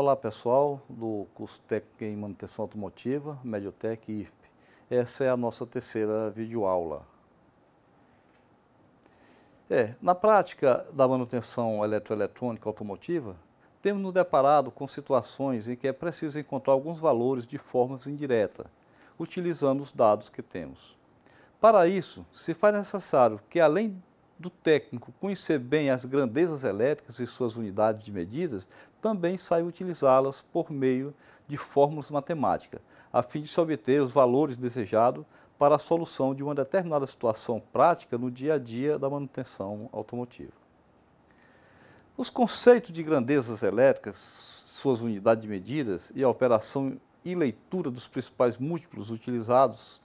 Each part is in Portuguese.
Olá pessoal do curso Técnico em Manutenção Automotiva, Mediotec e IFP. Essa é a nossa terceira videoaula. É, na prática da manutenção eletroeletrônica automotiva, temos nos deparado com situações em que é preciso encontrar alguns valores de forma indireta, utilizando os dados que temos. Para isso, se faz necessário que, além do técnico conhecer bem as grandezas elétricas e suas unidades de medidas, também sai utilizá-las por meio de fórmulas matemáticas, a fim de se obter os valores desejados para a solução de uma determinada situação prática no dia a dia da manutenção automotiva. Os conceitos de grandezas elétricas, suas unidades de medidas e a operação e leitura dos principais múltiplos utilizados,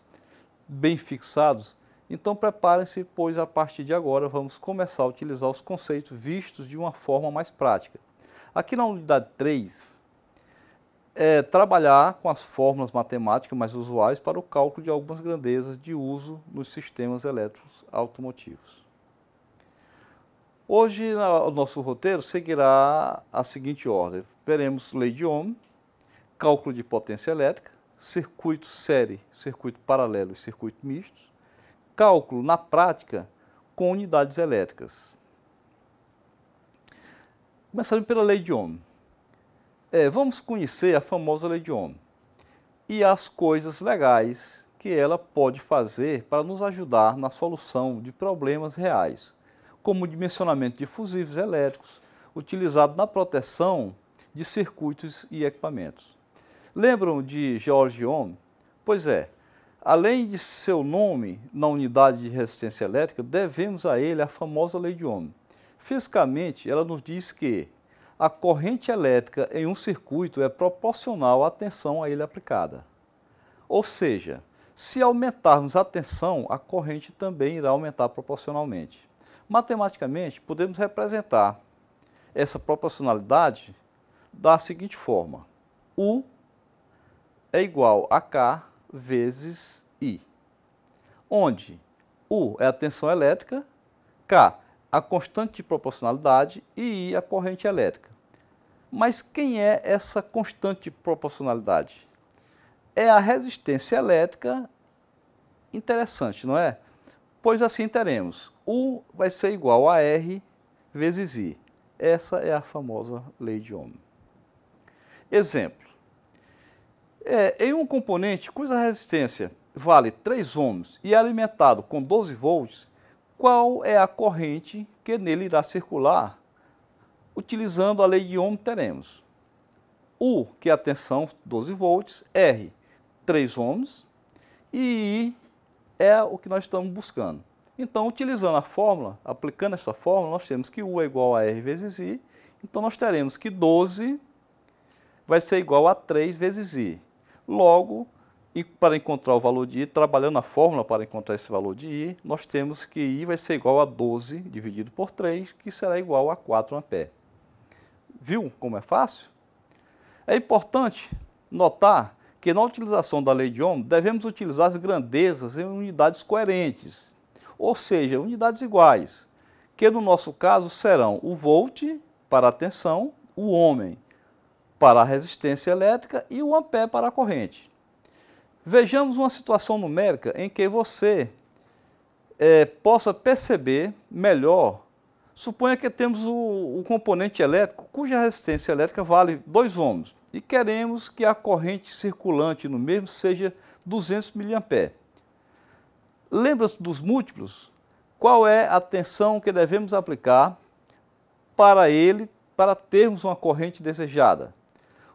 bem fixados, então preparem-se, pois a partir de agora vamos começar a utilizar os conceitos vistos de uma forma mais prática. Aqui na unidade 3, é trabalhar com as fórmulas matemáticas mais usuais para o cálculo de algumas grandezas de uso nos sistemas elétricos automotivos. Hoje o nosso roteiro seguirá a seguinte ordem. Veremos lei de Ohm, cálculo de potência elétrica, circuito série, circuito paralelo e circuito mistos, cálculo na prática com unidades elétricas. Começando pela lei de Ohm. É, vamos conhecer a famosa lei de Ohm e as coisas legais que ela pode fazer para nos ajudar na solução de problemas reais, como o dimensionamento de fusíveis elétricos, utilizado na proteção de circuitos e equipamentos. Lembram de George Ohm? Pois é, Além de seu nome na unidade de resistência elétrica, devemos a ele a famosa lei de Ohm. Fisicamente, ela nos diz que a corrente elétrica em um circuito é proporcional à tensão a ele aplicada. Ou seja, se aumentarmos a tensão, a corrente também irá aumentar proporcionalmente. Matematicamente, podemos representar essa proporcionalidade da seguinte forma. U é igual a K vezes I. Onde U é a tensão elétrica, K a constante de proporcionalidade e I a corrente elétrica. Mas quem é essa constante de proporcionalidade? É a resistência elétrica interessante, não é? Pois assim teremos U vai ser igual a R vezes I. Essa é a famosa lei de Ohm. Exemplo. É, em um componente cuja resistência vale 3 ohms e é alimentado com 12 volts, qual é a corrente que nele irá circular utilizando a lei de Ohm teremos U, que é a tensão 12 volts, R, 3 ohms, e I é o que nós estamos buscando. Então, utilizando a fórmula, aplicando essa fórmula, nós temos que U é igual a R vezes I, então nós teremos que 12 vai ser igual a 3 vezes I. Logo, e para encontrar o valor de I, trabalhando a fórmula para encontrar esse valor de I, nós temos que I vai ser igual a 12 dividido por 3, que será igual a 4 ampere. Viu como é fácil? É importante notar que na utilização da lei de Ohm, devemos utilizar as grandezas em unidades coerentes, ou seja, unidades iguais, que no nosso caso serão o volt para a tensão, o ohm para a resistência elétrica e o ampere para a corrente. Vejamos uma situação numérica em que você é, possa perceber melhor. Suponha que temos o, o, componente elétrico cuja resistência elétrica vale 2 ohms e queremos que a corrente circulante no mesmo seja 200 mA. Lembra-se dos múltiplos? Qual é a tensão que devemos aplicar para ele para termos uma corrente desejada?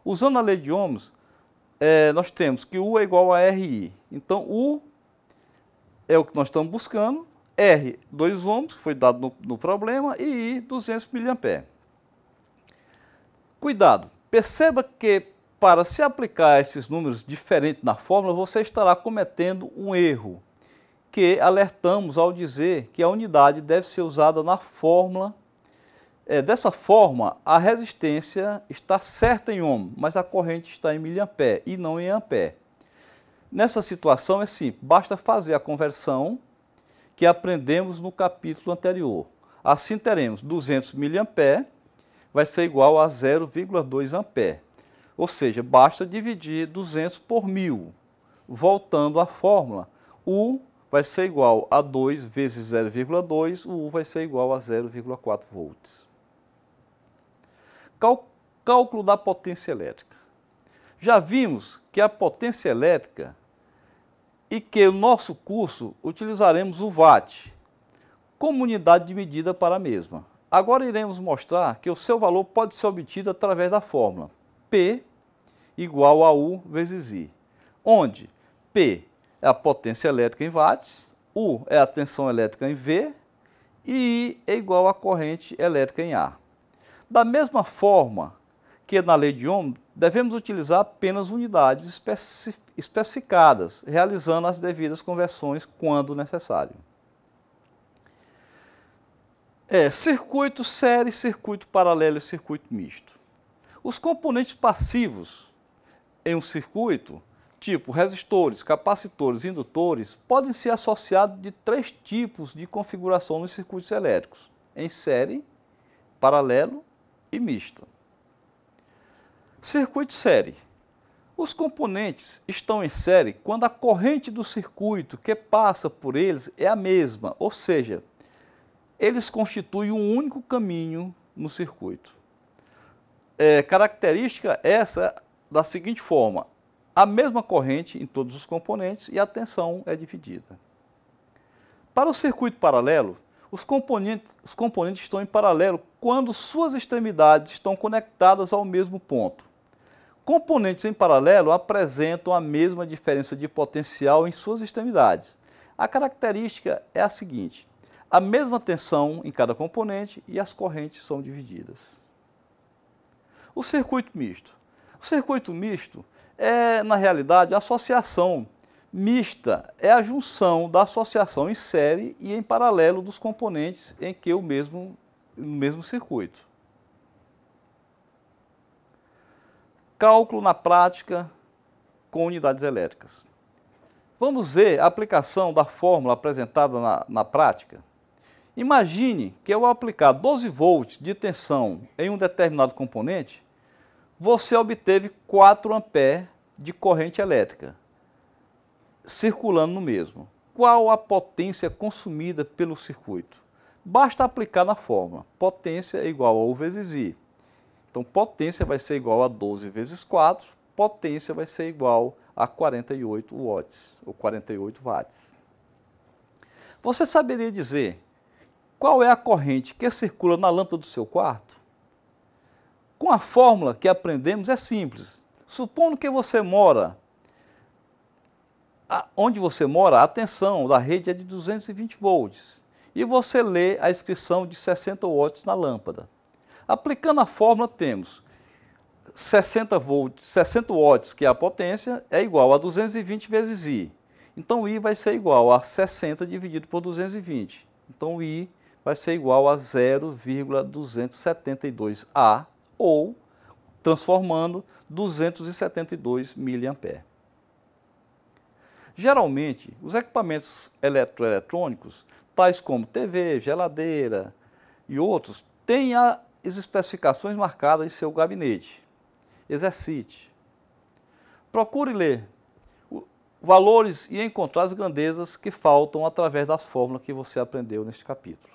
Usando a lei de Ohms, é, eh, nós temos que U é igual a RI. Então, U é o que nós estamos buscando, R, 2 ohms, que foi dado no, no problema, e I, 200 mA. Cuidado, perceba que para se aplicar esses números diferentes na fórmula, você estará cometendo um erro, que alertamos ao dizer que a unidade deve ser usada na fórmula é, dessa forma, a resistência está certa em ohm, mas a corrente está em miliampere e não em ampere. Nessa situação é simples, basta fazer a conversão que aprendemos no capítulo anterior. Assim teremos 200 miliampere vai ser igual a 0,2 ampere. Ou seja, basta dividir 200 por 1000. Voltando à fórmula, U vai ser igual a 2 vezes 0,2, o U vai ser igual a 0,4 volts cálculo da potência elétrica. Já vimos que a potência elétrica e que o nosso curso utilizaremos o watt como unidade de medida para a mesma. Agora iremos mostrar que o seu valor pode ser obtido através da fórmula P igual a U vezes I, onde P é a potência elétrica em watts, U é a tensão elétrica em V e I é igual à corrente elétrica em A. Da mesma forma que na lei de Ohm, devemos utilizar apenas unidades especificadas, realizando as devidas conversões quando necessário. É, circuito série, circuito paralelo e circuito misto. Os componentes passivos em um circuito, tipo resistores, capacitores, e indutores, podem ser associados de três tipos de configuração nos circuitos elétricos, em série, paralelo e mista. Circuito série. Os componentes estão em série quando a corrente do circuito que passa por eles é a mesma, ou seja, eles constituem um único caminho no circuito. É, característica essa da seguinte forma: a mesma corrente em todos os componentes e a tensão é dividida. Para o circuito paralelo, os componentes, os componentes estão em paralelo quando suas extremidades estão conectadas ao mesmo ponto. Componentes em paralelo apresentam a mesma diferença de potencial em suas extremidades. A característica é a seguinte: a mesma tensão em cada componente e as correntes são divididas. O circuito misto. O circuito misto é, na realidade, a associação Mista é a junção da associação em série e em paralelo dos componentes em que o mesmo, no mesmo circuito. Cálculo na prática com unidades elétricas. Vamos ver a aplicação da fórmula apresentada na, na prática? Imagine que ao aplicar 12 volts de tensão em um determinado componente, você obteve 4 amperes de corrente elétrica circulando no mesmo. Qual a potência consumida pelo circuito? Basta aplicar na fórmula. Potência é igual a U vezes I. Então, potência vai ser igual a 12 vezes 4, potência vai ser igual a 48 watts, ou 48 watts. Você saberia dizer qual é a corrente que circula na lâmpada do seu quarto? Com a fórmula que aprendemos é simples. Supondo que você mora onde você mora, a tensão da rede é de 220 volts. E você lê a inscrição de 60 watts na lâmpada. Aplicando a fórmula, temos 60 volts, 60 watts, que é a potência, é igual a 220 vezes I. Então, I vai ser igual a 60 dividido por 220. Então, I vai ser igual a 0,272A, ou, transformando, 272 mA. Geralmente, os equipamentos eletroeletrônicos, tais como TV, geladeira e outros, têm as especificações marcadas em seu gabinete. Exercite. Procure ler valores e encontrar as grandezas que faltam através das fórmulas que você aprendeu neste capítulo.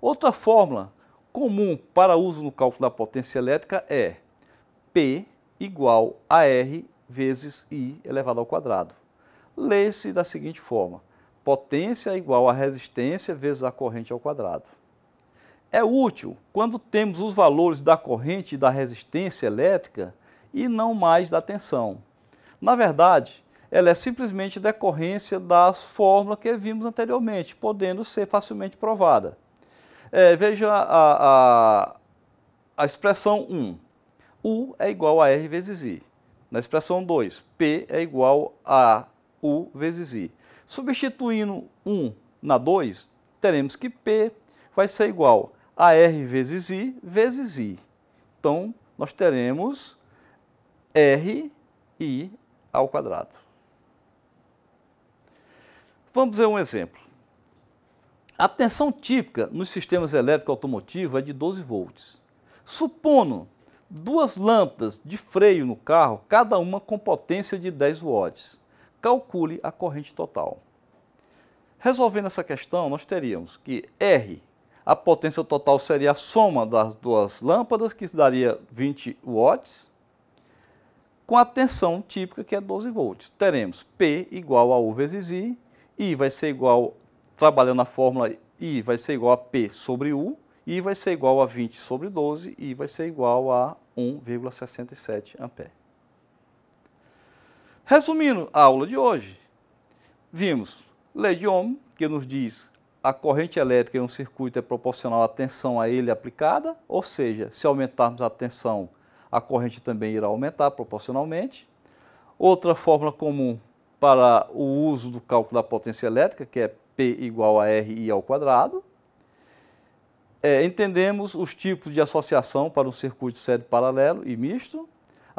Outra fórmula comum para uso no cálculo da potência elétrica é P igual a R vezes I elevado ao quadrado lê-se da seguinte forma: potência igual a resistência vezes a corrente ao quadrado. É útil quando temos os valores da corrente e da resistência elétrica e não mais da tensão. Na verdade, ela é simplesmente decorrência das fórmulas que vimos anteriormente, podendo ser facilmente provada. É, veja a, a, a expressão 1. U é igual a R vezes I. Na expressão 2, P é igual a U vezes I. Substituindo 1 na 2, teremos que P vai ser igual a R vezes I vezes I. Então, nós teremos R I ao quadrado. Vamos ver um exemplo. A tensão típica nos sistemas elétricos automotivos é de 12 volts. Supondo duas lâmpadas de freio no carro, cada uma com potência de 10 watts calcule a corrente total. Resolvendo essa questão, nós teríamos que R, a potência total seria a soma das duas lâmpadas, que daria 20 watts, com a tensão típica que é 12 volts. Teremos P igual a U vezes I, I vai ser igual, trabalhando a fórmula I vai ser igual a P sobre U, I vai ser igual a 20 sobre 12, I vai ser igual a 1,67 ampere. Resumindo a aula de hoje, vimos lei de Ohm, que nos diz a corrente elétrica em um circuito é proporcional à tensão a ele aplicada, ou seja, se aumentarmos a tensão, a corrente também irá aumentar proporcionalmente. Outra fórmula comum para o uso do cálculo da potência elétrica, que é P igual a RI ao quadrado. É, entendemos os tipos de associação para um circuito de série paralelo e misto.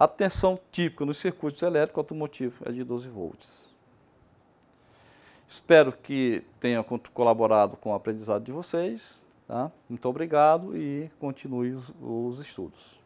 A tensão típica nos circuitos elétricos automotivos é de 12 volts. Espero que tenha colaborado com o aprendizado de vocês. Tá? Muito obrigado e continue os, os estudos.